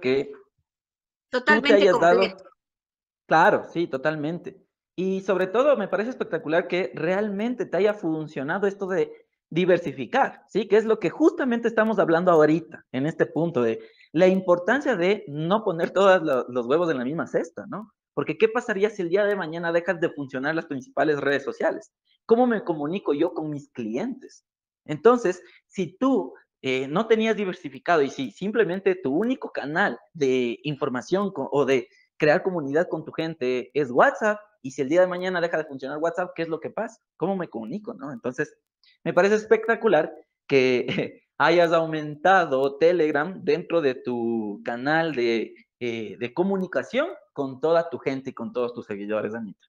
que Totalmente te hayas dado. Claro, sí, totalmente. Y sobre todo me parece espectacular que realmente te haya funcionado esto de diversificar, ¿sí? Que es lo que justamente estamos hablando ahorita, en este punto, de la importancia de no poner todos los huevos en la misma cesta, ¿no? Porque ¿qué pasaría si el día de mañana dejas de funcionar las principales redes sociales? ¿Cómo me comunico yo con mis clientes? Entonces, si tú eh, no tenías diversificado y si simplemente tu único canal de información o de crear comunidad con tu gente es WhatsApp, y si el día de mañana deja de funcionar WhatsApp, ¿qué es lo que pasa? ¿Cómo me comunico? Entonces, me parece espectacular que hayas aumentado Telegram dentro de tu canal eh, de, comunicación con toda tu gente y con todos tus seguidores, Anita.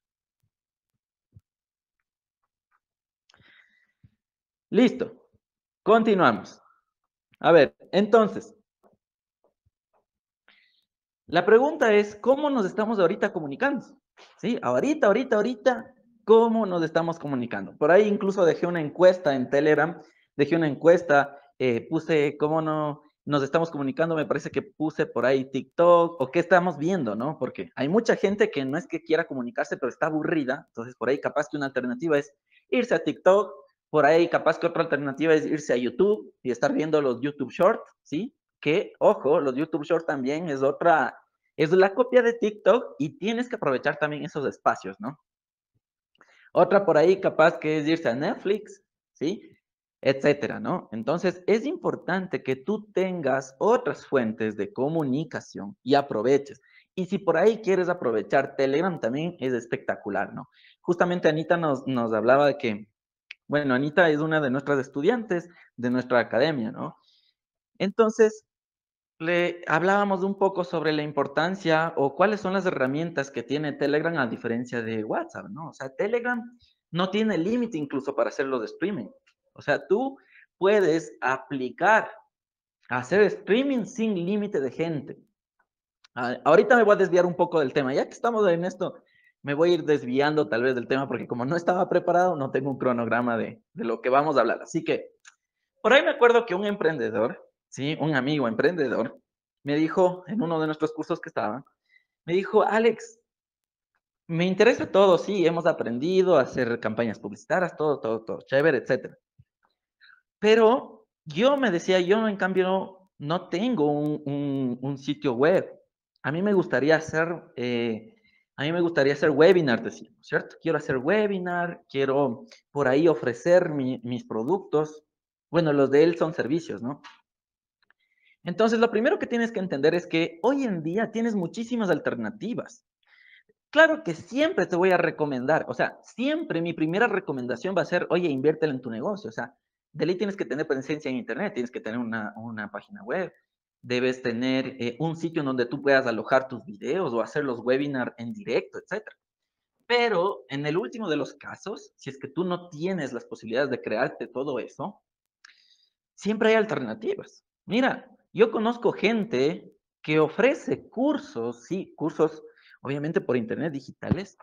Listo. Continuamos. A ver, entonces, la pregunta es, ¿cómo nos estamos ahorita comunicando? ¿Sí? Ahorita, ahorita, ahorita, ¿cómo nos estamos comunicando? Por ahí incluso dejé una encuesta en Telegram, dejé una encuesta, eh, puse cómo no nos estamos comunicando, me parece que puse por ahí TikTok o qué estamos viendo, ¿no? Porque hay mucha gente que no es que quiera comunicarse, pero está aburrida, entonces por ahí capaz que una alternativa es irse a TikTok por ahí capaz que otra alternativa es irse a YouTube y estar viendo los YouTube Shorts, ¿sí? Que, ojo, los YouTube Shorts también es otra, es la copia de TikTok y tienes que aprovechar también esos espacios, ¿no? Otra por ahí capaz que es irse a Netflix, ¿sí? etcétera, ¿no? Entonces, es importante que tú tengas otras fuentes de comunicación y aproveches. Y si por ahí quieres aprovechar Telegram, también es espectacular, ¿no? Justamente Anita nos, nos hablaba de que bueno, Anita es una de nuestras estudiantes de nuestra academia, ¿no? Entonces, le hablábamos un poco sobre la importancia o cuáles son las herramientas que tiene Telegram a diferencia de WhatsApp, ¿no? O sea, Telegram no tiene límite incluso para hacerlo de streaming. O sea, tú puedes aplicar, hacer streaming sin límite de gente. Ah, ahorita me voy a desviar un poco del tema, ya que estamos en esto me voy a ir desviando tal vez del tema porque como no estaba preparado, no tengo un cronograma de, lo que vamos a hablar. Así que, por ahí me acuerdo que un emprendedor, ¿sí? Un amigo emprendedor, me dijo en uno de nuestros cursos que estaba, me dijo, Alex, me interesa todo, sí, hemos aprendido a hacer campañas publicitarias, todo, todo, todo, chévere, etcétera. Pero yo me decía, yo en cambio no tengo un, sitio web. A mí me gustaría hacer eh, a mí me gustaría hacer webinar, ¿cierto? Quiero hacer webinar, quiero por ahí ofrecer mis productos. Bueno, los de él son servicios, ¿no? Entonces, lo primero que tienes que entender es que hoy en día tienes muchísimas alternativas. Claro que siempre te voy a recomendar, o sea, siempre mi primera recomendación va a ser, oye, inviértelo en tu negocio, o sea, de ahí tienes que tener presencia en Internet, tienes que tener una página web, debes tener eh, un sitio en donde tú puedas alojar tus videos o hacer los webinars en directo, etc. Pero en el último de los casos, si es que tú no tienes las posibilidades de crearte todo eso, siempre hay alternativas. Mira, yo conozco gente que ofrece cursos, sí, cursos obviamente por internet digitales,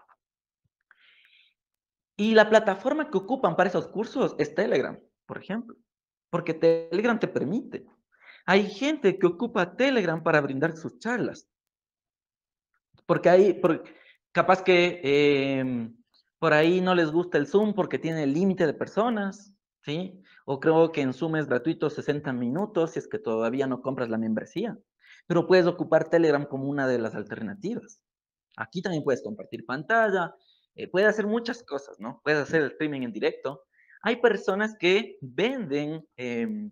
y la plataforma que ocupan para esos cursos es Telegram, por ejemplo, porque Telegram te permite. Hay gente que ocupa Telegram para brindar sus charlas. Porque hay... capaz que em, por ahí no les gusta el Zoom porque tiene límite de personas, ¿sí? O creo que en Zoom es gratuito 60 minutos si es que todavía no compras la membresía. Pero puedes ocupar Telegram como una de las alternativas. Aquí también puedes compartir pantalla, eh, puedes hacer muchas cosas, ¿no? Puedes hacer streaming en directo. Hay personas que venden em,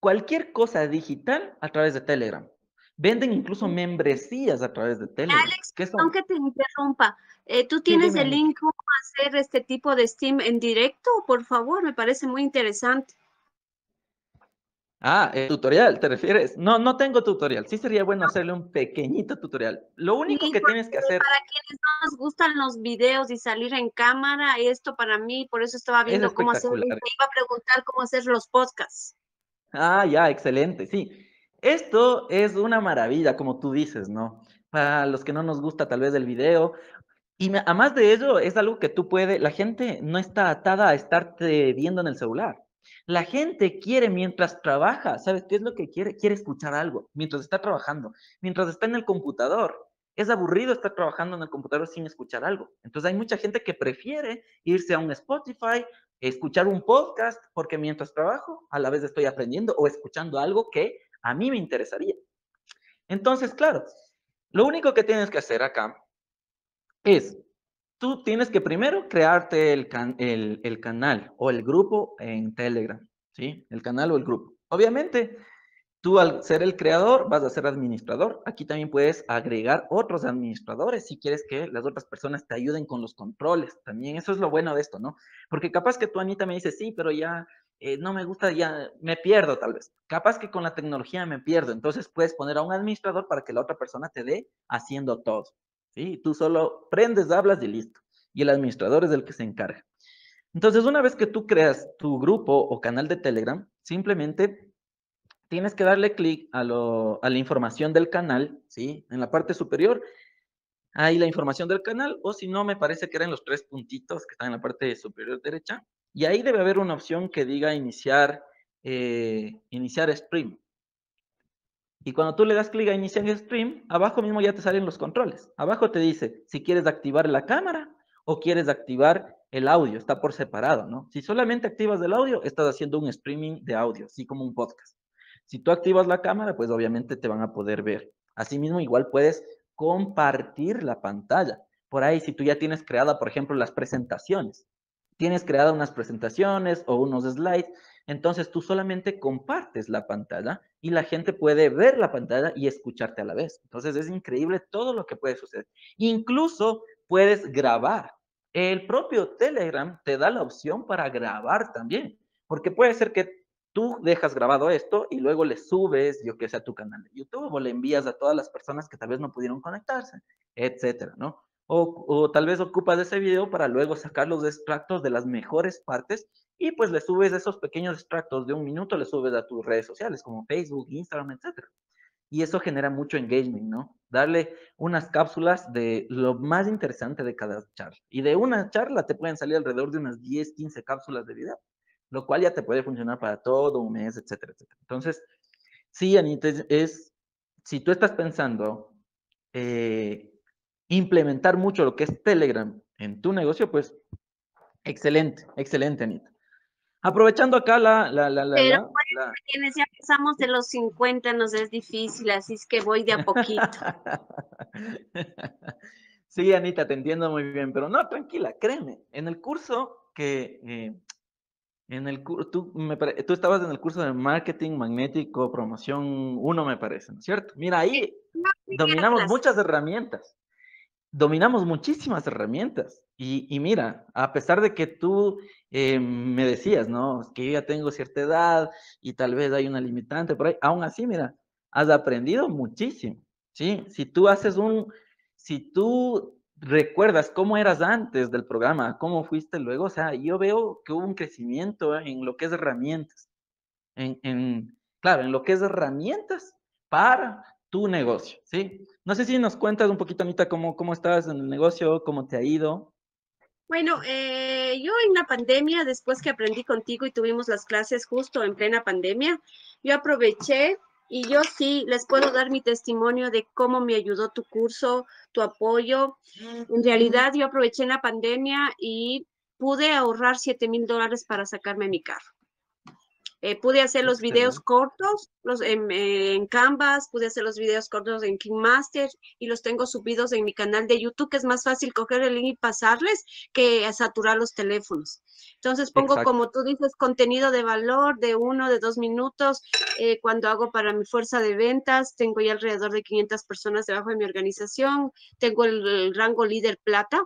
cualquier cosa digital a través de Telegram. Venden incluso membresías a través de Telegram. Alex, aunque te interrumpa, eh, ¿tú tienes el link cómo hacer este tipo de Steam en directo? Por favor, me parece muy interesante. Ah, el tutorial, ¿te refieres? No, no tengo tutorial. Sí sería bueno hacerle un pequeñito tutorial. Lo único que tienes que hacer... Para quienes no nos gustan los videos y salir en cámara, esto para mí, por eso estaba viendo cómo hacer... Te iba a preguntar cómo hacer los podcasts. Ah, ya, excelente, sí. Esto es una maravilla, como tú dices, ¿no? Para los que no nos gusta tal vez el video. Y además de ello, es algo que tú puedes, la gente no está atada a estarte viendo en el celular. La gente quiere mientras trabaja, ¿sabes qué es lo que quiere? Quiere escuchar algo mientras está trabajando, mientras está en el computador. Es aburrido estar trabajando en el computador sin escuchar algo. Entonces hay mucha gente que prefiere irse a un Spotify escuchar un podcast porque mientras trabajo a la vez estoy aprendiendo o escuchando algo que a mí me interesaría. Entonces, claro, lo único que tienes que hacer acá es, tú tienes que primero crearte el, el, el canal o el grupo en Telegram, ¿sí? El canal o el grupo. Obviamente, Tú al ser el creador vas a ser administrador. Aquí también puedes agregar otros administradores si quieres que las otras personas te ayuden con los controles. También eso es lo bueno de esto, ¿no? Porque capaz que tú, Anita, me dices, sí, pero ya eh, no me gusta, ya me pierdo tal vez. Capaz que con la tecnología me pierdo. Entonces puedes poner a un administrador para que la otra persona te dé haciendo todo. ¿sí? Tú solo prendes, hablas y listo. Y el administrador es el que se encarga. Entonces, una vez que tú creas tu grupo o canal de Telegram, simplemente tienes que darle clic a, la información del canal, ¿sí? En la parte superior hay la información del canal, o si no, me parece que eran los tres puntitos que están en la parte superior derecha. Y ahí debe haber una opción que diga iniciar, eh, iniciar stream. Y cuando tú le das clic a iniciar stream, abajo mismo ya te salen los controles. Abajo te dice si quieres activar la cámara o quieres activar el audio. Está por separado, ¿no? Si solamente activas el audio, estás haciendo un streaming de audio, así como un podcast. Si tú activas la cámara, pues obviamente te van a poder ver. Asimismo, igual puedes compartir la pantalla. Por ahí, si tú ya tienes creada, por ejemplo, las presentaciones, tienes creada unas presentaciones o unos slides, entonces tú solamente compartes la pantalla y la gente puede ver la pantalla y escucharte a la vez. Entonces es increíble todo lo que puede suceder. Incluso puedes grabar. El propio Telegram te da la opción para grabar también, porque puede ser que tú dejas grabado esto y luego le subes, yo que sé, a tu canal de YouTube o le envías a todas las personas que tal vez no pudieron conectarse, etcétera, ¿no? O, tal vez ocupas ese video para luego sacar los extractos de las mejores partes y pues le subes esos pequeños extractos de un minuto, le subes a tus redes sociales como Facebook, Instagram, etcétera. Y eso genera mucho engagement, ¿no? Darle unas cápsulas de lo más interesante de cada charla. Y de una charla te pueden salir alrededor de unas 10, 15 cápsulas de video lo cual ya te puede funcionar para todo un mes, etcétera, etcétera. Entonces, sí, Anita, es, si tú estás pensando eh, implementar mucho lo que es Telegram en tu negocio, pues excelente, excelente, Anita. Aprovechando acá la... la, la, la Pero bueno, quienes ya pasamos de los 50, nos es difícil, así es que voy de a poquito. sí, Anita, te entiendo muy bien, pero no, tranquila, créeme, en el curso que, eh, en el, tú, tú estabas en el curso de marketing magnético, promoción 1, me parece, ¿no es cierto? Mira, ahí dominamos muchas herramientas, dominamos muchísimas herramientas. Y, mira, a pesar de que tú em, me decías, ¿no? Que yo ya tengo cierta edad y tal vez hay una limitante por ahí, aún así, mira, has aprendido muchísimo, ¿sí? Si tú haces un, si tú recuerdas cómo eras antes del programa, cómo fuiste luego. O sea, yo veo que hubo un crecimiento ¿eh? en lo que es herramientas. En, claro, en lo que es herramientas para tu negocio, ¿sí? No sé si nos cuentas un poquito, Anita, cómo, cómo estabas en el negocio, cómo te ha ido. Bueno, eh, yo en la pandemia, después que aprendí contigo y tuvimos las clases justo en plena pandemia, yo aproveché y yo sí les puedo dar mi testimonio de cómo me ayudó tu curso, tu apoyo. En realidad yo aproveché la pandemia y pude ahorrar 7 mil dólares para sacarme mi carro. Eh, pude hacer los videos cortos los, eh, en, Canvas, pude hacer los videos cortos en KingMaster y los tengo subidos en mi canal de YouTube, que es más fácil coger el link y pasarles que saturar los teléfonos. Entonces pongo, como tú dices, contenido de valor de uno, de dos minutos. Eh, cuando hago para mi fuerza de ventas, tengo ya alrededor de 500 personas debajo de mi organización. Tengo el rango líder plata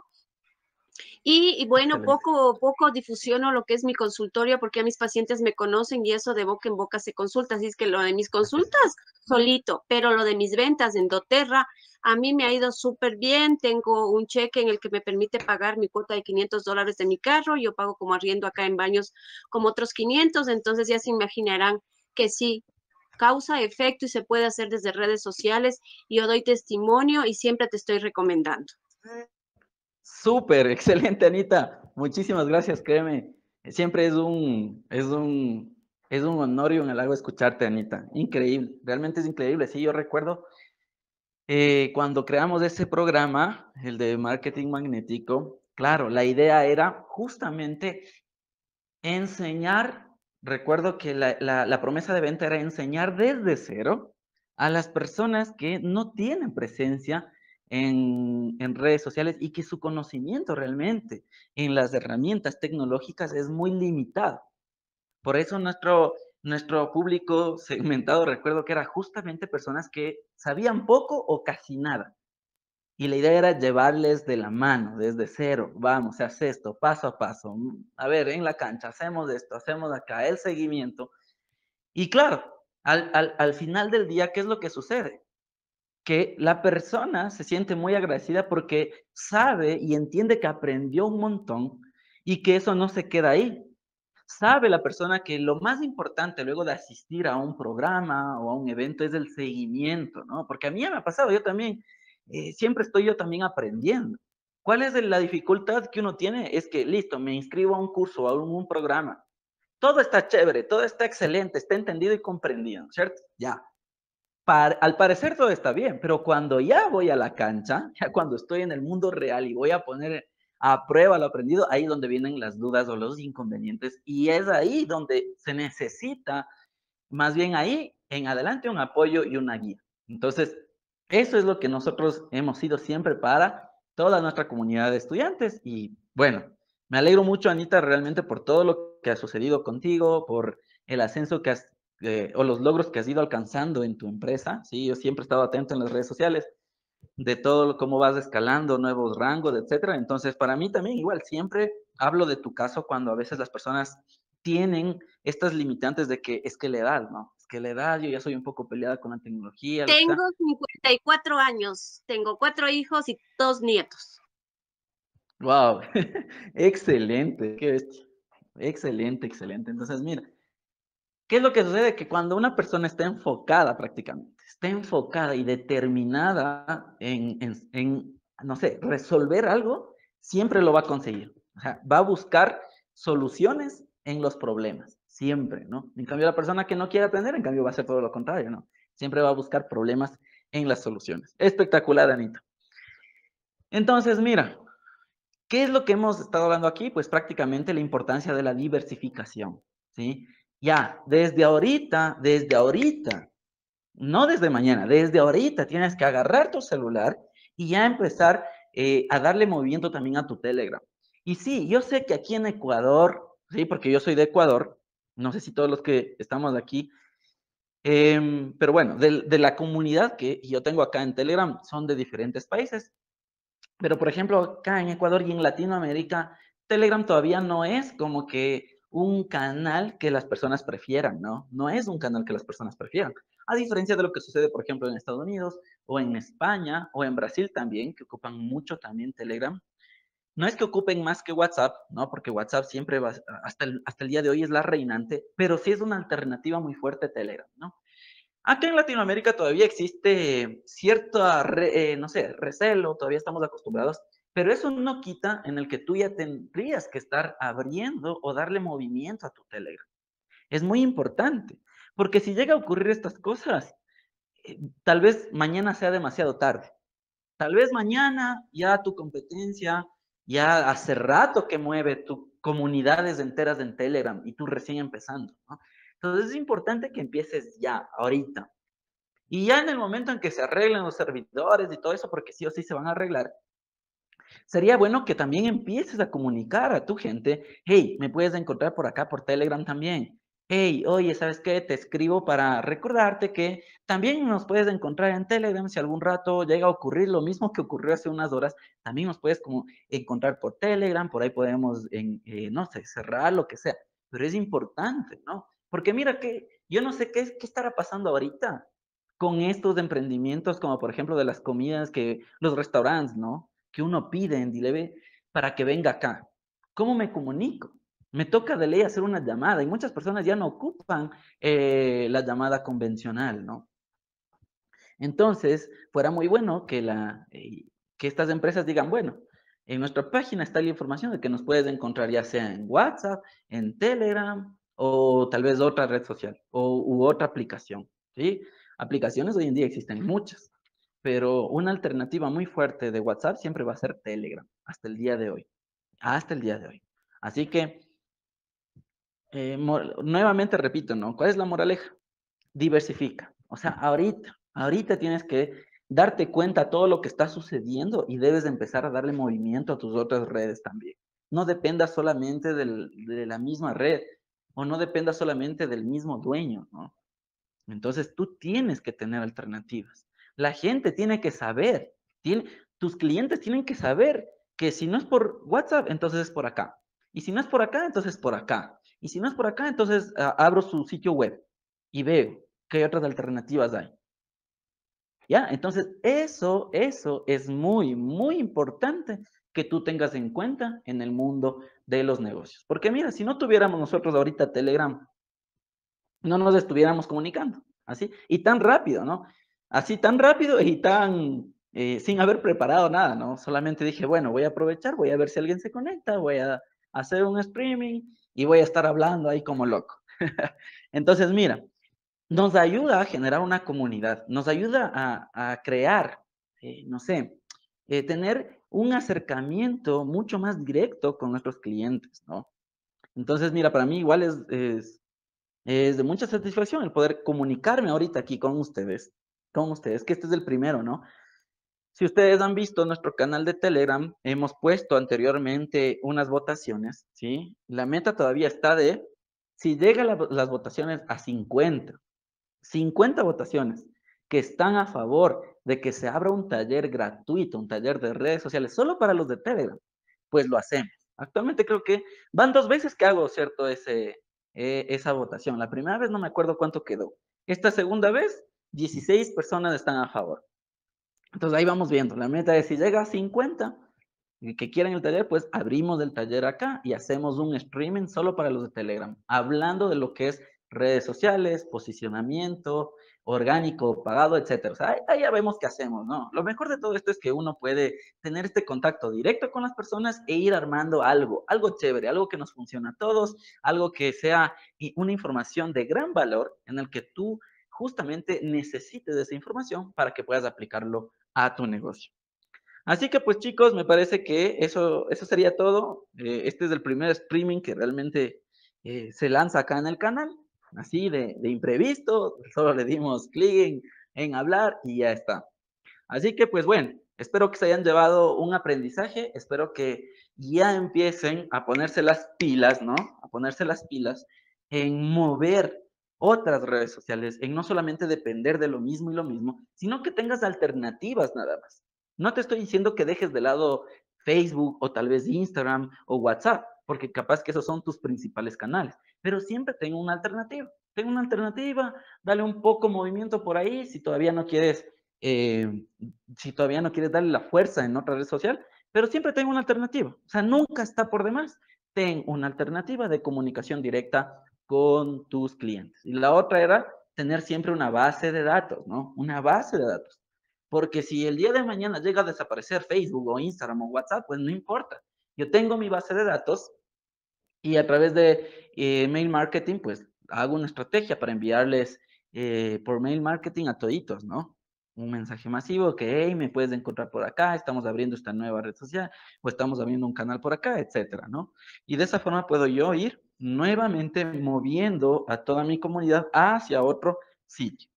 y, bueno, poco, poco difusiono lo que es mi consultorio porque a mis pacientes me conocen y eso de boca en boca se consulta. Así es que lo de mis consultas, solito, pero lo de mis ventas en doTERRA, a mí me ha ido súper bien. Tengo un cheque en el que me permite pagar mi cuota de 500 dólares de mi carro. Yo pago como arriendo acá en baños como otros 500. Entonces ya se imaginarán que sí, causa, efecto y se puede hacer desde redes sociales. Yo doy testimonio y siempre te estoy recomendando. Súper, excelente, Anita. Muchísimas gracias, créeme. Siempre es un, es un, es un honor y un halago escucharte, Anita. Increíble, realmente es increíble. Sí, yo recuerdo eh, cuando creamos ese programa, el de marketing magnético, claro, la idea era justamente enseñar, recuerdo que la, la, promesa de venta era enseñar desde cero a las personas que no tienen presencia en, redes sociales y que su conocimiento realmente en las herramientas tecnológicas es muy limitado. Por eso nuestro, nuestro público segmentado, recuerdo que era justamente personas que sabían poco o casi nada. Y la idea era llevarles de la mano, desde cero, vamos, se hace esto, paso a paso. A ver, en la cancha, hacemos esto, hacemos acá, el seguimiento. Y claro, al, al final del día, ¿qué es lo que sucede? que la persona se siente muy agradecida porque sabe y entiende que aprendió un montón y que eso no se queda ahí. Sabe la persona que lo más importante luego de asistir a un programa o a un evento es el seguimiento, ¿no? Porque a mí me ha pasado, yo también, eh, siempre estoy yo también aprendiendo. ¿Cuál es la dificultad que uno tiene? Es que, listo, me inscribo a un curso, o a un, programa. Todo está chévere, todo está excelente, está entendido y comprendido, ¿cierto? Ya al parecer todo está bien, pero cuando ya voy a la cancha, ya cuando estoy en el mundo real y voy a poner a prueba lo aprendido, ahí es donde vienen las dudas o los inconvenientes y es ahí donde se necesita, más bien ahí en adelante, un apoyo y una guía. Entonces, eso es lo que nosotros hemos sido siempre para toda nuestra comunidad de estudiantes y bueno, me alegro mucho, Anita, realmente por todo lo que ha sucedido contigo, por el ascenso que has eh, o los logros que has ido alcanzando en tu empresa, ¿sí? Yo siempre he estado atento en las redes sociales de todo cómo vas escalando nuevos rangos, etcétera. Entonces, para mí también igual, siempre hablo de tu caso cuando a veces las personas tienen estas limitantes de que es que la edad, ¿no? Es que la edad, yo ya soy un poco peleada con la tecnología. Tengo 54 años, tengo cuatro hijos y dos nietos. Wow, excelente, qué Excelente, excelente. Entonces, mira, ¿Qué es lo que sucede? Que cuando una persona está enfocada prácticamente, está enfocada y determinada en, no sé, resolver algo, siempre lo va a conseguir. O sea, va a buscar soluciones en los problemas, siempre, ¿no? En cambio, la persona que no quiere aprender, en cambio, va a hacer todo lo contrario, ¿no? Siempre va a buscar problemas en las soluciones. Espectacular, Anita. Entonces, mira, ¿qué es lo que hemos estado hablando aquí? Pues prácticamente la importancia de la diversificación, ¿sí? Ya, desde ahorita, desde ahorita, no desde mañana, desde ahorita tienes que agarrar tu celular y ya empezar eh, a darle movimiento también a tu Telegram. Y sí, yo sé que aquí en Ecuador, sí, porque yo soy de Ecuador, no sé si todos los que estamos aquí, em, pero bueno, de, de, la comunidad que yo tengo acá en Telegram son de diferentes países. Pero por ejemplo, acá en Ecuador y en Latinoamérica, Telegram todavía no es como que un canal que las personas prefieran, ¿no? No es un canal que las personas prefieran. A diferencia de lo que sucede, por ejemplo, en Estados Unidos o en España o en Brasil también, que ocupan mucho también Telegram. No es que ocupen más que WhatsApp, ¿no? Porque WhatsApp siempre va, hasta el, hasta el día de hoy es la reinante, pero sí es una alternativa muy fuerte Telegram, ¿no? Aquí en Latinoamérica todavía existe cierto, eh, no sé, recelo, todavía estamos acostumbrados pero eso no quita en el que tú ya tendrías que estar abriendo o darle movimiento a tu Telegram. Es muy importante, porque si llega a ocurrir estas cosas, eh, tal vez mañana sea demasiado tarde. Tal vez mañana ya tu competencia, ya hace rato que mueve tu comunidades enteras en Telegram y tú recién empezando. ¿no? Entonces es importante que empieces ya, ahorita. Y ya en el momento en que se arreglen los servidores y todo eso, porque sí o sí se van a arreglar, Sería bueno que también empieces a comunicar a tu gente, hey, me puedes encontrar por acá, por Telegram también. Hey, oye, ¿sabes qué? Te escribo para recordarte que también nos puedes encontrar en Telegram si algún rato llega a ocurrir lo mismo que ocurrió hace unas horas. También nos puedes como encontrar por Telegram, por ahí podemos, en, eh, no sé, cerrar lo que sea. Pero es importante, ¿no? Porque mira que yo no sé qué, qué estará pasando ahorita con estos emprendimientos, como por ejemplo de las comidas que los restaurantes, ¿no? que uno pide en Dileve para que venga acá. ¿Cómo me comunico? Me toca de ley hacer una llamada y muchas personas ya no ocupan eh, la llamada convencional, ¿no? Entonces, fuera muy bueno que, la, eh, que estas empresas digan, bueno, en nuestra página está la información de que nos puedes encontrar ya sea en WhatsApp, en Telegram o tal vez otra red social o u otra aplicación, ¿sí? Aplicaciones hoy en día existen muchas pero una alternativa muy fuerte de WhatsApp siempre va a ser Telegram, hasta el día de hoy. Hasta el día de hoy. Así que, eh, nuevamente repito, ¿no? ¿Cuál es la moraleja? Diversifica. O sea, ahorita, ahorita tienes que darte cuenta de todo lo que está sucediendo y debes empezar a darle movimiento a tus otras redes también. No dependas solamente de la misma red o no dependas solamente del mismo dueño, ¿no? Entonces tú tienes que tener alternativas. La gente tiene que saber, tus clientes tienen que saber que si no es por WhatsApp, entonces es por acá. Y si no es por acá, entonces es por acá. Y si no es por acá, entonces ah, abro su sitio web y veo qué otras alternativas hay. ¿Ya? Entonces, eso, eso es muy, muy importante que tú tengas en cuenta en el mundo de los negocios. Porque mira, si no tuviéramos nosotros ahorita Telegram, no nos estuviéramos comunicando, así, y tan rápido, ¿no? así tan rápido y tan eh, sin haber preparado nada, ¿no? Solamente dije, bueno, voy a aprovechar, voy a ver si alguien se conecta, voy a hacer un streaming y voy a estar hablando ahí como loco. Entonces, mira, nos ayuda a generar una comunidad, nos ayuda a, crear, eh, no sé, eh, tener un acercamiento mucho más directo con nuestros clientes, ¿no? Entonces, mira, para mí igual es, es, es de mucha satisfacción el poder comunicarme ahorita aquí con ustedes como ustedes, que este es el primero, ¿no? Si ustedes han visto nuestro canal de Telegram, hemos puesto anteriormente unas votaciones, ¿sí? La meta todavía está de, si llegan las votaciones a 50, 50 votaciones que están a favor de que se abra un taller gratuito, un taller de redes sociales, solo para los de Telegram, pues lo hacemos. Actualmente creo que van dos veces que hago, ¿cierto? Ese, eh, esa votación. La primera vez no me acuerdo cuánto quedó. Esta segunda vez 16 personas están a favor. Entonces ahí vamos viendo. La meta es si llega a 50 que quieran el taller, pues abrimos el taller acá y hacemos un streaming solo para los de Telegram, hablando de lo que es redes sociales, posicionamiento, orgánico, pagado, etcétera. O sea, ahí, ya vemos qué hacemos, ¿no? Lo mejor de todo esto es que uno puede tener este contacto directo con las personas e ir armando algo, algo chévere, algo que nos funcione a todos, algo que sea una información de gran valor en el que tú justamente necesite de esa información para que puedas aplicarlo a tu negocio. Así que pues chicos, me parece que eso, eso sería todo. Eh, este es el primer streaming que realmente eh, se lanza acá en el canal, así de, imprevisto, solo le dimos clic en, en hablar y ya está. Así que pues bueno, espero que se hayan llevado un aprendizaje, espero que ya empiecen a ponerse las pilas, ¿no? A ponerse las pilas en mover otras redes sociales, en no solamente depender de lo mismo y lo mismo, sino que tengas alternativas nada más. No te estoy diciendo que dejes de lado Facebook o tal vez Instagram o WhatsApp, porque capaz que esos son tus principales canales, pero siempre tengo una alternativa. Tengo una alternativa, dale un poco movimiento por ahí si todavía no quieres, eh, si todavía no quieres darle la fuerza en otra red social, pero siempre tengo una alternativa. O sea, nunca está por demás. Ten una alternativa de comunicación directa con tus clientes. Y la otra era tener siempre una base de datos, ¿no? Una base de datos. Porque si el día de mañana llega a desaparecer Facebook o Instagram o WhatsApp, pues no importa. Yo tengo mi base de datos y a través de eh, mail marketing, pues hago una estrategia para enviarles eh, por mail marketing a toditos, ¿no? un mensaje masivo que, hey, me puedes encontrar por acá, estamos abriendo esta nueva red social o estamos abriendo un canal por acá, etcétera, ¿no? Y de esa forma puedo yo ir nuevamente moviendo a toda mi comunidad hacia otro sitio.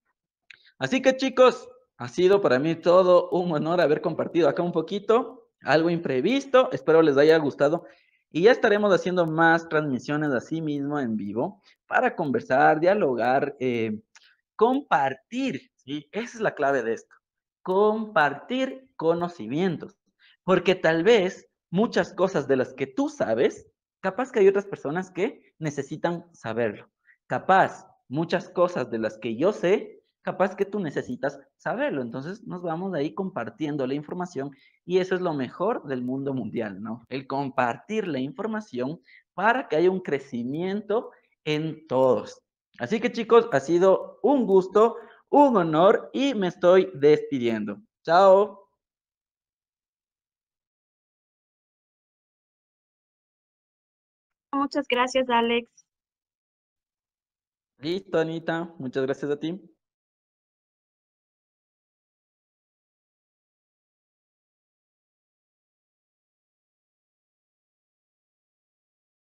Así que chicos, ha sido para mí todo un honor haber compartido acá un poquito, algo imprevisto, espero les haya gustado y ya estaremos haciendo más transmisiones así mismo en vivo para conversar, dialogar, eh, compartir y Esa es la clave de esto. Compartir conocimientos. Porque tal vez muchas cosas de las que tú sabes, capaz que hay otras personas que necesitan saberlo. Capaz muchas cosas de las que yo sé, capaz que tú necesitas saberlo. Entonces nos vamos ahí compartiendo la información y eso es lo mejor del mundo mundial, ¿no? El compartir la información para que haya un crecimiento en todos. Así que chicos, ha sido un gusto un honor y me estoy despidiendo. Chao. Muchas gracias, Alex. Listo, Anita. Muchas gracias a ti.